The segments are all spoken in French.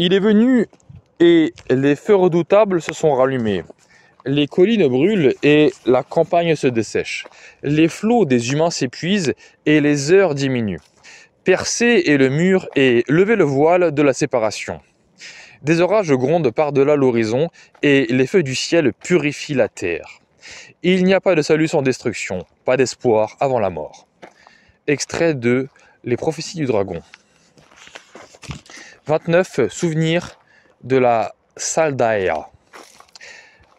Il est venu et les feux redoutables se sont rallumés. Les collines brûlent et la campagne se dessèche. Les flots des humains s'épuisent et les heures diminuent. percer est le mur et lever le voile de la séparation. Des orages grondent par-delà l'horizon et les feux du ciel purifient la terre. Il n'y a pas de salut sans destruction, pas d'espoir avant la mort. Extrait de Les prophéties du dragon. 29 souvenirs de la salle d'air.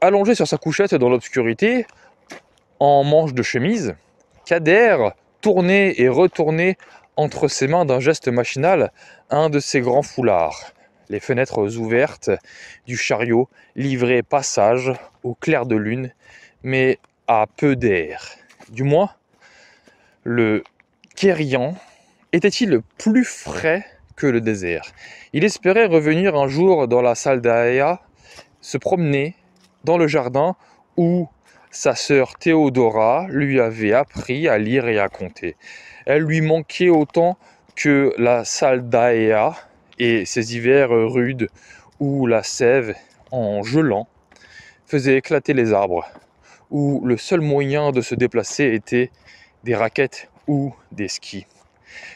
Allongé sur sa couchette dans l'obscurité, en manche de chemise, Kader tournait et retournait entre ses mains d'un geste machinal un de ses grands foulards. Les fenêtres ouvertes du chariot livraient passage au clair de lune, mais à peu d'air. Du moins, le Kérian était-il plus frais le désert. Il espérait revenir un jour dans la salle d'Aéa, se promener dans le jardin où sa sœur Théodora lui avait appris à lire et à compter. Elle lui manquait autant que la salle d'Aéa et ses hivers rudes où la sève, en gelant, faisait éclater les arbres, où le seul moyen de se déplacer était des raquettes ou des skis.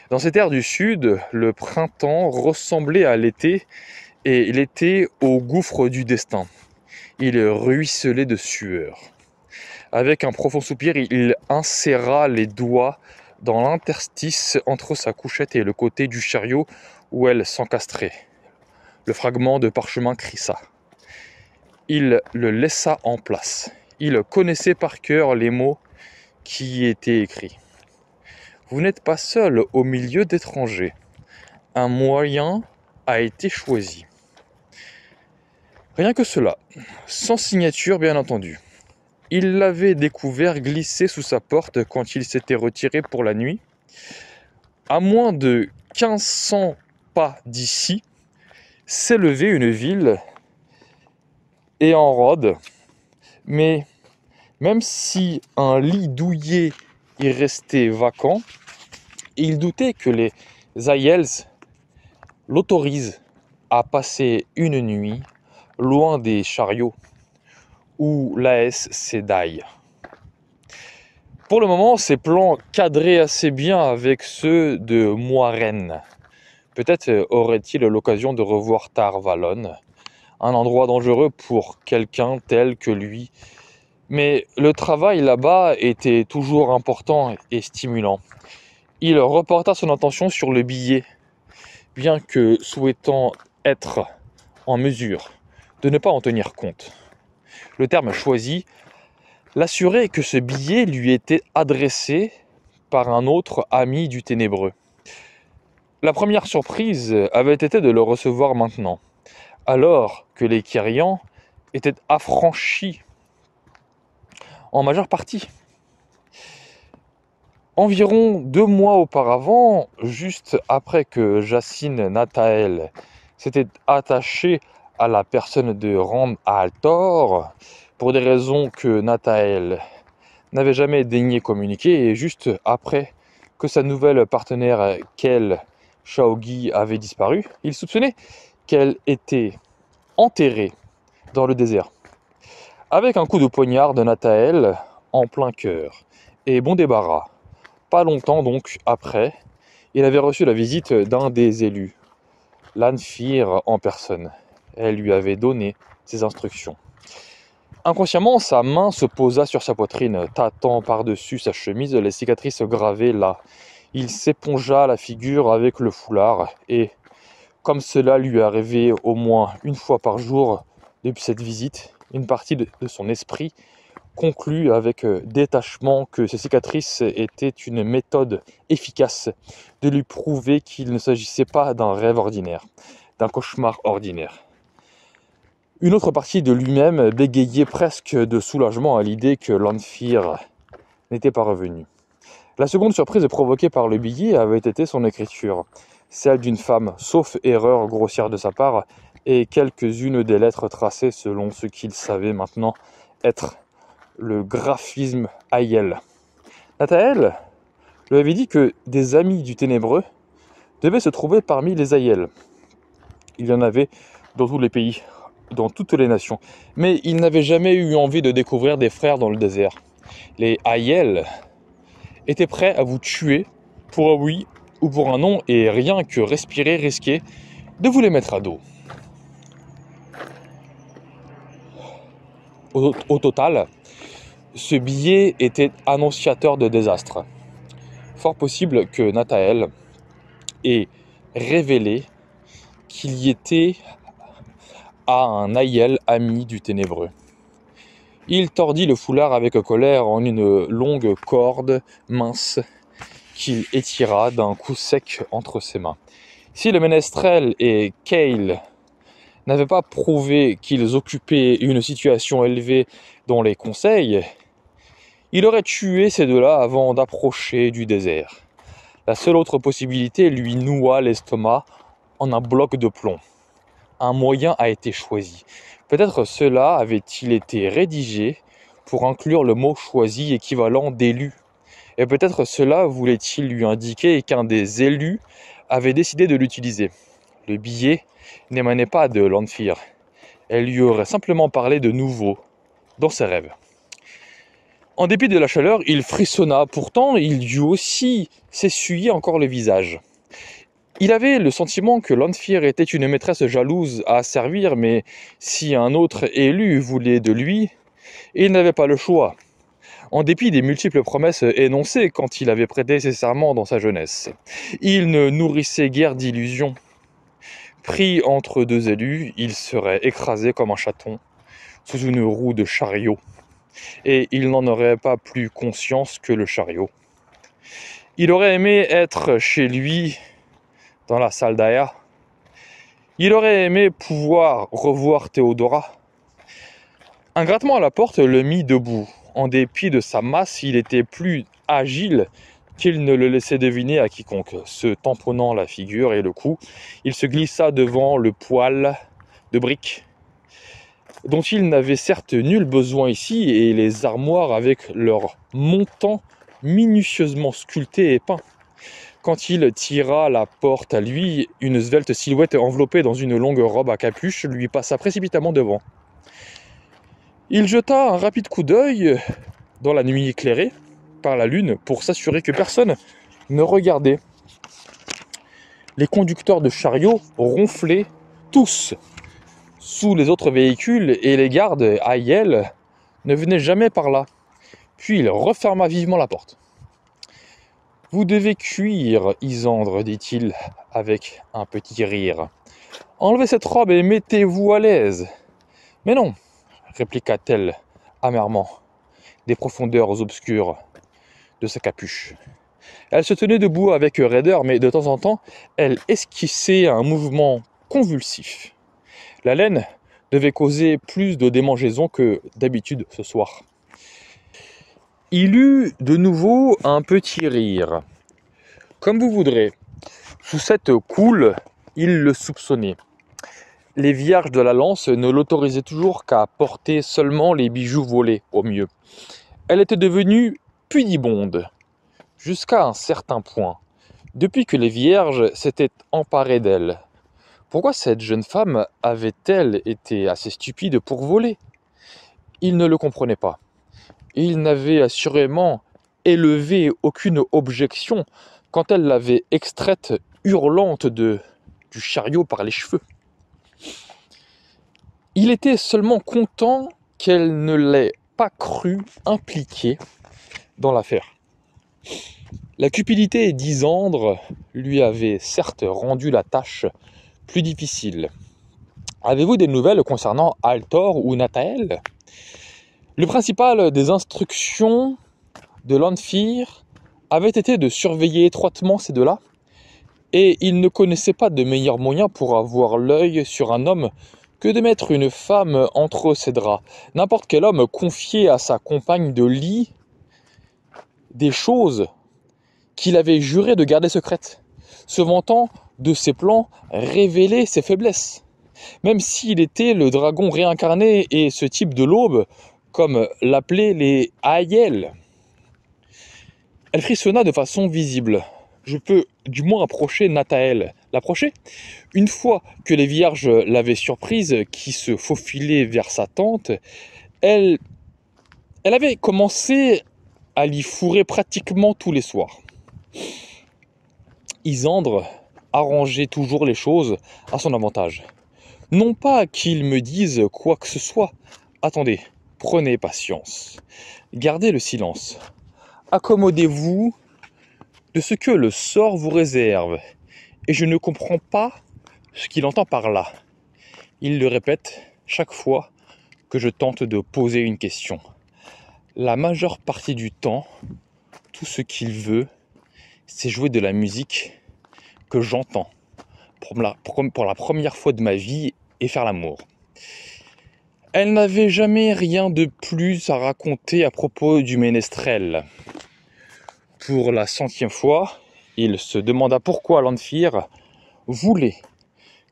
Dans cette terres du sud, le printemps ressemblait à l'été et il était au gouffre du destin. Il ruisselait de sueur. Avec un profond soupir, il inséra les doigts dans l'interstice entre sa couchette et le côté du chariot où elle s'encastrait. Le fragment de parchemin crissa. Il le laissa en place. Il connaissait par cœur les mots qui y étaient écrits. Vous n'êtes pas seul au milieu d'étrangers. Un moyen a été choisi. Rien que cela, sans signature bien entendu. Il l'avait découvert glisser sous sa porte quand il s'était retiré pour la nuit. À moins de 1500 pas d'ici, s'élevait une ville et en rode. Mais même si un lit douillet y restait vacant, il doutait que les Ayels l'autorisent à passer une nuit loin des chariots où l'AS s'édaille. Pour le moment, ses plans cadraient assez bien avec ceux de Moirenne. Peut-être euh, aurait-il l'occasion de revoir Tarvalon, un endroit dangereux pour quelqu'un tel que lui. Mais le travail là-bas était toujours important et stimulant il reporta son attention sur le billet, bien que souhaitant être en mesure de ne pas en tenir compte. Le terme choisi l'assurait que ce billet lui était adressé par un autre ami du ténébreux. La première surprise avait été de le recevoir maintenant, alors que les Kyrians étaient affranchis en majeure partie Environ deux mois auparavant, juste après que Jacine Nathael s'était attachée à la personne de Rand Altor, pour des raisons que Nathael n'avait jamais daigné communiquer, et juste après que sa nouvelle partenaire Kel Shaogi avait disparu, il soupçonnait qu'elle était enterrée dans le désert. Avec un coup de poignard de Nathael en plein cœur, et bon débarras, pas longtemps donc après, il avait reçu la visite d'un des élus, l'Anfir en personne. Elle lui avait donné ses instructions. Inconsciemment, sa main se posa sur sa poitrine, tâtant par-dessus sa chemise les cicatrices gravées là. Il s'épongea la figure avec le foulard et, comme cela lui arrivait au moins une fois par jour depuis cette visite, une partie de son esprit conclut avec euh, détachement que ces cicatrices étaient une méthode efficace de lui prouver qu'il ne s'agissait pas d'un rêve ordinaire, d'un cauchemar ordinaire. Une autre partie de lui-même bégayait presque de soulagement à l'idée que l'Anfir n'était pas revenu. La seconde surprise provoquée par le billet avait été son écriture, celle d'une femme, sauf erreur grossière de sa part, et quelques-unes des lettres tracées selon ce qu'il savait maintenant être le graphisme aiel. Nathael lui avait dit que des amis du ténébreux devaient se trouver parmi les aiel. Il y en avait dans tous les pays, dans toutes les nations. Mais il n'avait jamais eu envie de découvrir des frères dans le désert. Les aiel étaient prêts à vous tuer pour un oui ou pour un non, et rien que respirer risquait de vous les mettre à dos. au total, ce billet était annonciateur de désastre. Fort possible que Nathael ait révélé qu'il y était à un aïel ami du ténébreux. Il tordit le foulard avec colère en une longue corde mince qu'il étira d'un coup sec entre ses mains. Si le ménestrel et Kale n'avaient pas prouvé qu'ils occupaient une situation élevée dans les conseils, il aurait tué ces deux-là avant d'approcher du désert. La seule autre possibilité lui noua l'estomac en un bloc de plomb. Un moyen a été choisi. Peut-être cela avait-il été rédigé pour inclure le mot choisi équivalent d'élu. Et peut-être cela voulait-il lui indiquer qu'un des élus avait décidé de l'utiliser. Le billet n'émanait pas de l'Anfir. Elle lui aurait simplement parlé de nouveau dans ses rêves. En dépit de la chaleur, il frissonna. Pourtant, il dut aussi s'essuyer encore le visage. Il avait le sentiment que Lanfear était une maîtresse jalouse à servir, mais si un autre élu voulait de lui, il n'avait pas le choix, en dépit des multiples promesses énoncées quand il avait prêté ses serments dans sa jeunesse. Il ne nourrissait guère d'illusions. Pris entre deux élus, il serait écrasé comme un chaton sous une roue de chariot et il n'en aurait pas plus conscience que le chariot. Il aurait aimé être chez lui dans la salle d'Aya. Il aurait aimé pouvoir revoir Théodora. Un grattement à la porte le mit debout. En dépit de sa masse, il était plus agile qu'il ne le laissait deviner à quiconque. Se tamponnant la figure et le cou, il se glissa devant le poêle de briques dont il n'avait certes nul besoin ici, et les armoires avec leurs montants minutieusement sculptés et peints. Quand il tira la porte à lui, une svelte silhouette enveloppée dans une longue robe à capuche lui passa précipitamment devant. Il jeta un rapide coup d'œil dans la nuit éclairée par la lune pour s'assurer que personne ne regardait. Les conducteurs de chariots ronflaient tous sous les autres véhicules et les gardes à ne venaient jamais par là. Puis il referma vivement la porte. Vous devez cuire, Isandre, dit-il avec un petit rire. Enlevez cette robe et mettez-vous à l'aise. Mais non, répliqua-t-elle amèrement, des profondeurs obscures de sa capuche. Elle se tenait debout avec raideur, mais de temps en temps, elle esquissait un mouvement convulsif. La laine devait causer plus de démangeaisons que d'habitude ce soir. Il eut de nouveau un petit rire. Comme vous voudrez. Sous cette coule, il le soupçonnait. Les vierges de la lance ne l'autorisaient toujours qu'à porter seulement les bijoux volés, au mieux. Elle était devenue pudibonde, jusqu'à un certain point, depuis que les vierges s'étaient emparées d'elle. Pourquoi cette jeune femme avait-elle été assez stupide pour voler Il ne le comprenait pas. Il n'avait assurément élevé aucune objection quand elle l'avait extraite hurlante de, du chariot par les cheveux. Il était seulement content qu'elle ne l'ait pas cru impliquée dans l'affaire. La cupidité d'Isandre lui avait certes rendu la tâche plus difficile. Avez-vous des nouvelles concernant Altor ou Nathael Le principal des instructions de l'Anfir avait été de surveiller étroitement ces deux-là, et il ne connaissait pas de meilleur moyen pour avoir l'œil sur un homme que de mettre une femme entre ses draps. N'importe quel homme confiait à sa compagne de lit des choses qu'il avait juré de garder secrètes, se vantant de ses plans révéler ses faiblesses. Même s'il était le dragon réincarné et ce type de l'aube, comme l'appelaient les Aiel. Elle frissonna de façon visible. Je peux du moins approcher Nathael. L'approcher Une fois que les vierges l'avaient surprise, qui se faufilait vers sa tente, elle, elle avait commencé à l'y fourrer pratiquement tous les soirs. Isandre arranger toujours les choses à son avantage. Non pas qu'il me dise quoi que ce soit. Attendez, prenez patience. Gardez le silence. Accommodez-vous de ce que le sort vous réserve. Et je ne comprends pas ce qu'il entend par là. Il le répète chaque fois que je tente de poser une question. La majeure partie du temps, tout ce qu'il veut, c'est jouer de la musique que j'entends pour la, première fois de ma vie et faire l'amour. Elle n'avait jamais rien de plus à raconter à propos du ménestrel. Pour la centième fois, il se demanda pourquoi Lanfir voulait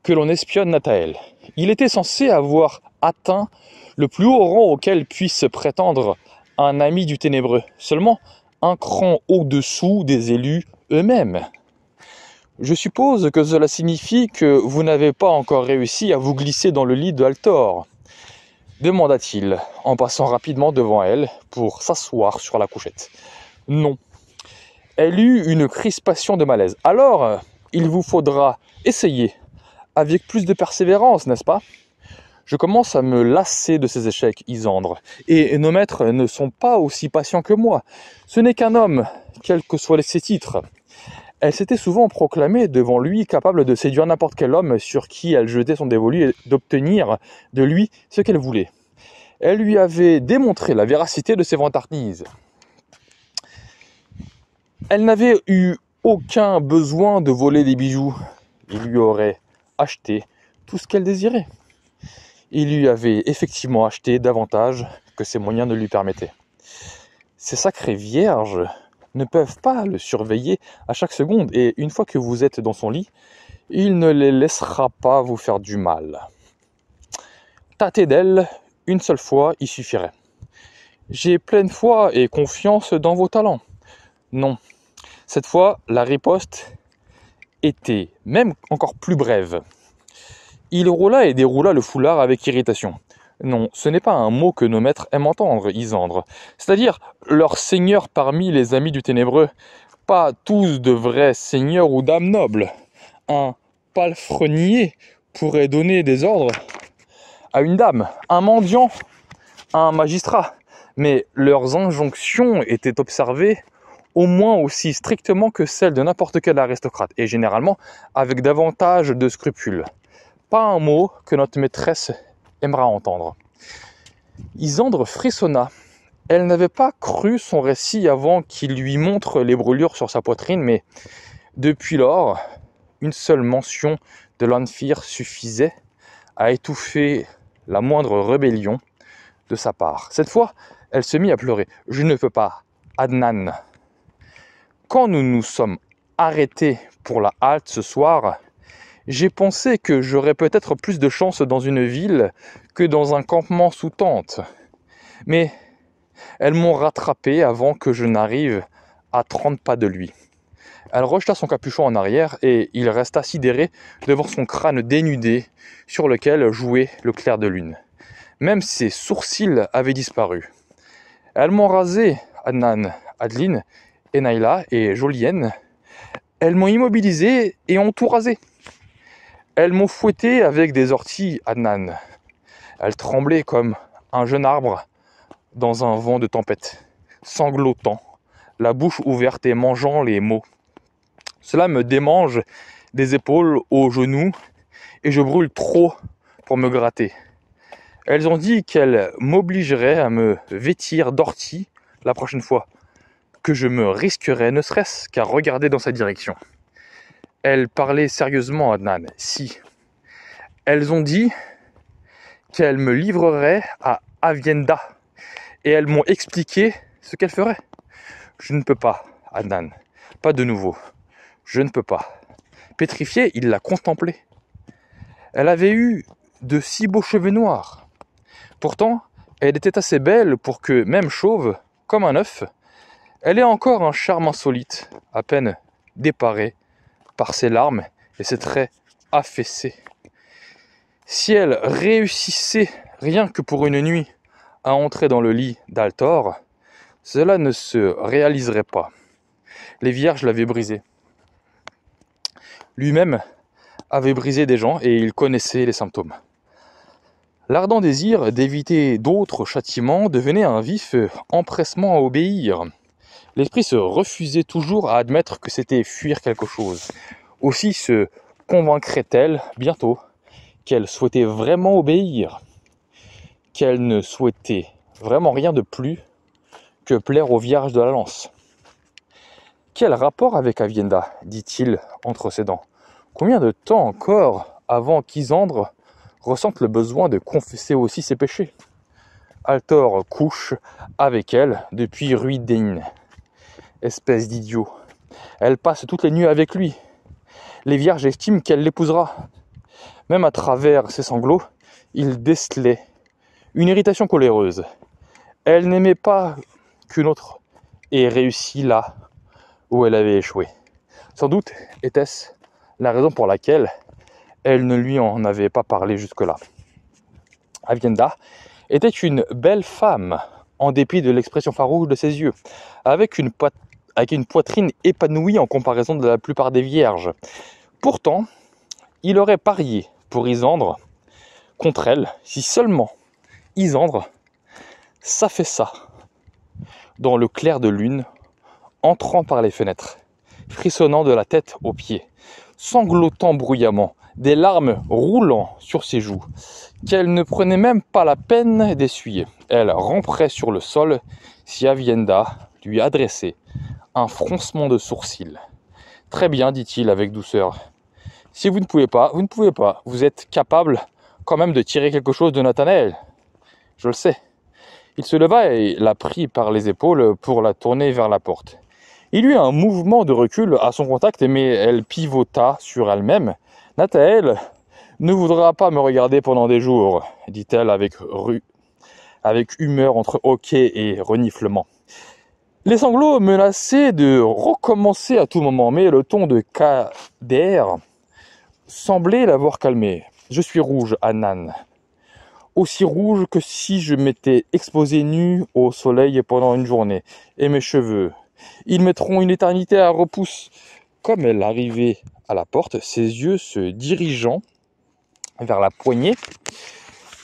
que l'on espionne Nathael. Il était censé avoir atteint le plus haut rang auquel puisse prétendre un ami du ténébreux, seulement un cran au-dessous des élus eux-mêmes. Je suppose que cela signifie que vous n'avez pas encore réussi à vous glisser dans le lit de Altor, demanda-t-il, en passant rapidement devant elle pour s'asseoir sur la couchette. Non. Elle eut une crispation de malaise. Alors, il vous faudra essayer, avec plus de persévérance, n'est-ce pas Je commence à me lasser de ces échecs, Isandre, et nos maîtres ne sont pas aussi patients que moi. Ce n'est qu'un homme, quels que soient ses titres. Elle s'était souvent proclamée devant lui capable de séduire n'importe quel homme sur qui elle jetait son dévolu et d'obtenir de lui ce qu'elle voulait. Elle lui avait démontré la véracité de ses vantardises. Elle n'avait eu aucun besoin de voler des bijoux. Il lui aurait acheté tout ce qu'elle désirait. Il lui avait effectivement acheté davantage que ses moyens ne lui permettaient. Ces sacrées vierges ne peuvent pas le surveiller à chaque seconde. Et une fois que vous êtes dans son lit, il ne les laissera pas vous faire du mal. Tâter d'elle une seule fois, il suffirait. J'ai pleine foi et confiance dans vos talents. Non. Cette fois, la riposte était même encore plus brève. Il roula et déroula le foulard avec irritation. Non, ce n'est pas un mot que nos maîtres aiment entendre, Isandre. C'est-à-dire leur seigneur parmi les amis du ténébreux. Pas tous de vrais seigneurs ou dames nobles. Un palefrenier pourrait donner des ordres à une dame, un mendiant, un magistrat. Mais leurs injonctions étaient observées au moins aussi strictement que celles de n'importe quel aristocrate, et généralement avec davantage de scrupules. Pas un mot que notre maîtresse aimera entendre. Isandre frissonna. Elle n'avait pas cru son récit avant qu'il lui montre les brûlures sur sa poitrine, mais depuis lors, une seule mention de l'Anfir suffisait à étouffer la moindre rébellion de sa part. Cette fois, elle se mit à pleurer. Je ne peux pas, Adnan. Quand nous nous sommes arrêtés pour la halte ce soir, j'ai pensé que j'aurais peut-être plus de chance dans une ville que dans un campement sous tente. Mais elles m'ont rattrapé avant que je n'arrive à 30 pas de lui. Elle rejeta son capuchon en arrière et il resta sidéré devant son crâne dénudé sur lequel jouait le clair de lune. Même ses sourcils avaient disparu. Elles m'ont rasé, Adnan, Adeline, Enaïla et Jolienne. Elles m'ont immobilisé et ont tout rasé. Elles m'ont fouetté avec des orties, nan Elles tremblaient comme un jeune arbre dans un vent de tempête, sanglotant, la bouche ouverte et mangeant les mots. Cela me démange des épaules aux genoux et je brûle trop pour me gratter. Elles ont dit qu'elles m'obligeraient à me vêtir d'orties la prochaine fois, que je me risquerais ne serait-ce qu'à regarder dans sa direction. Elle parlait sérieusement, Adnan. Si. Elles ont dit qu'elles me livreraient à Avienda. Et elles m'ont expliqué ce qu'elles feraient. Je ne peux pas, Adnan. Pas de nouveau. Je ne peux pas. Pétrifié, il l'a contemplait. Elle avait eu de si beaux cheveux noirs. Pourtant, elle était assez belle pour que, même chauve, comme un œuf, elle ait encore un charme insolite, à peine déparé ses larmes et ses traits affaissés. Si elle réussissait, rien que pour une nuit, à entrer dans le lit d'Altor, cela ne se réaliserait pas. Les vierges l'avaient brisé. Lui-même avait brisé des gens et il connaissait les symptômes. L'ardent désir d'éviter d'autres châtiments devenait un vif empressement à obéir. L'esprit se refusait toujours à admettre que c'était fuir quelque chose. Aussi se convaincrait-elle bientôt qu'elle souhaitait vraiment obéir, qu'elle ne souhaitait vraiment rien de plus que plaire au vierge de la lance. Quel rapport avec Avienda dit-il entre ses dents. Combien de temps encore avant qu'Isandre ressente le besoin de confesser aussi ses péchés Altor couche avec elle depuis Ruidéine. Espèce d'idiot. Elle passe toutes les nuits avec lui. Les vierges estiment qu'elle l'épousera. Même à travers ses sanglots, il décelait une irritation coléreuse. Elle n'aimait pas qu'une autre ait réussi là où elle avait échoué. Sans doute était-ce la raison pour laquelle elle ne lui en avait pas parlé jusque-là. Avienda était une belle femme, en dépit de l'expression farouche de ses yeux, avec une avec une poitrine épanouie en comparaison de la plupart des vierges. Pourtant, il aurait parié pour Isandre contre elle si seulement Isandre ça ça dans le clair de lune, entrant par les fenêtres, frissonnant de la tête aux pieds, sanglotant bruyamment, des larmes roulant sur ses joues, qu'elle ne prenait même pas la peine d'essuyer. Elle ramperait sur le sol si Avienda lui adressait un froncement de sourcils. Très bien, dit-il avec douceur. Si vous ne pouvez pas, vous ne pouvez pas. Vous êtes capable quand même de tirer quelque chose de Nathanaël. Je le sais. Il se leva et la prit par les épaules pour la tourner vers la porte. Il eut un mouvement de recul à son contact, mais elle pivota sur elle-même. Nathanaël ne voudra pas me regarder pendant des jours, dit-elle avec, rue, avec humeur entre hoquet et reniflement. Les sanglots menaçaient de recommencer à tout moment, mais le ton de Kader semblait l'avoir calmé. Je suis rouge, Anan. Aussi rouge que si je m'étais exposé nu au soleil pendant une journée. Et mes cheveux. Ils mettront une éternité à repousse. Comme elle arrivait à la porte, ses yeux se dirigeant vers la poignée,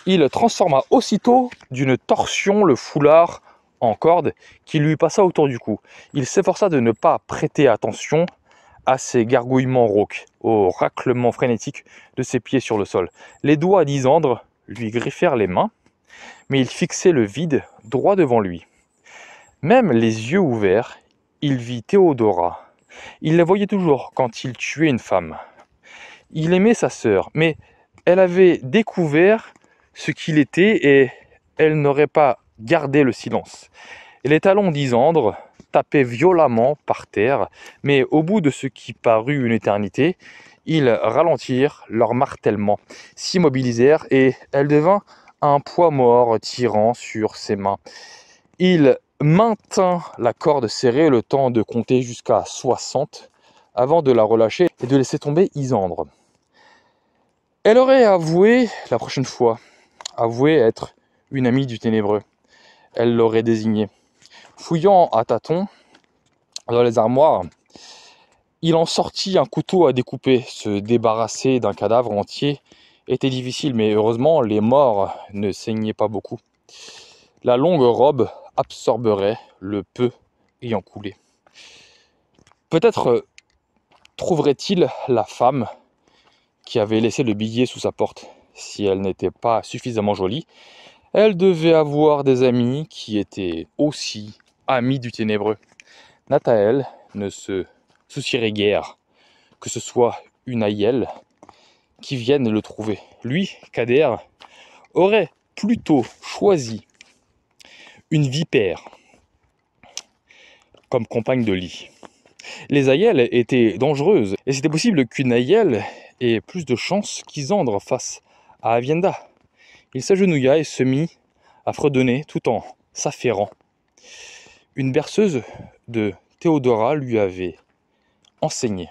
il transforma aussitôt d'une torsion le foulard en corde qui lui passa autour du cou. Il s'efforça de ne pas prêter attention à ses gargouillements rauques, au raclement frénétique de ses pieds sur le sol. Les doigts d'Isandre lui griffèrent les mains, mais il fixait le vide droit devant lui. Même les yeux ouverts, il vit Théodora. Il la voyait toujours quand il tuait une femme. Il aimait sa sœur, mais elle avait découvert ce qu'il était et elle n'aurait pas garder le silence. Et les talons d'Isandre tapaient violemment par terre, mais au bout de ce qui parut une éternité, ils ralentirent leur martèlement, s'immobilisèrent et elle devint un poids mort tirant sur ses mains. Il maintint la corde serrée le temps de compter jusqu'à 60 avant de la relâcher et de laisser tomber Isandre. Elle aurait avoué la prochaine fois, avoué être une amie du ténébreux elle l'aurait désigné. Fouillant à tâtons dans les armoires, il en sortit un couteau à découper. Se débarrasser d'un cadavre entier était difficile, mais heureusement, les morts ne saignaient pas beaucoup. La longue robe absorberait le peu ayant coulé. Peut-être trouverait-il la femme qui avait laissé le billet sous sa porte si elle n'était pas suffisamment jolie elle devait avoir des amis qui étaient aussi amis du ténébreux. Nathael ne se soucierait guère que ce soit une Aïel qui vienne le trouver. Lui, Kader, aurait plutôt choisi une vipère comme compagne de lit. Les aïelles étaient dangereuses et c'était possible qu'une Aïel ait plus de chances qu'Isandre face à Avienda. Il s'agenouilla et se mit à fredonner tout en s'affairant. Une berceuse de Théodora lui avait enseigné.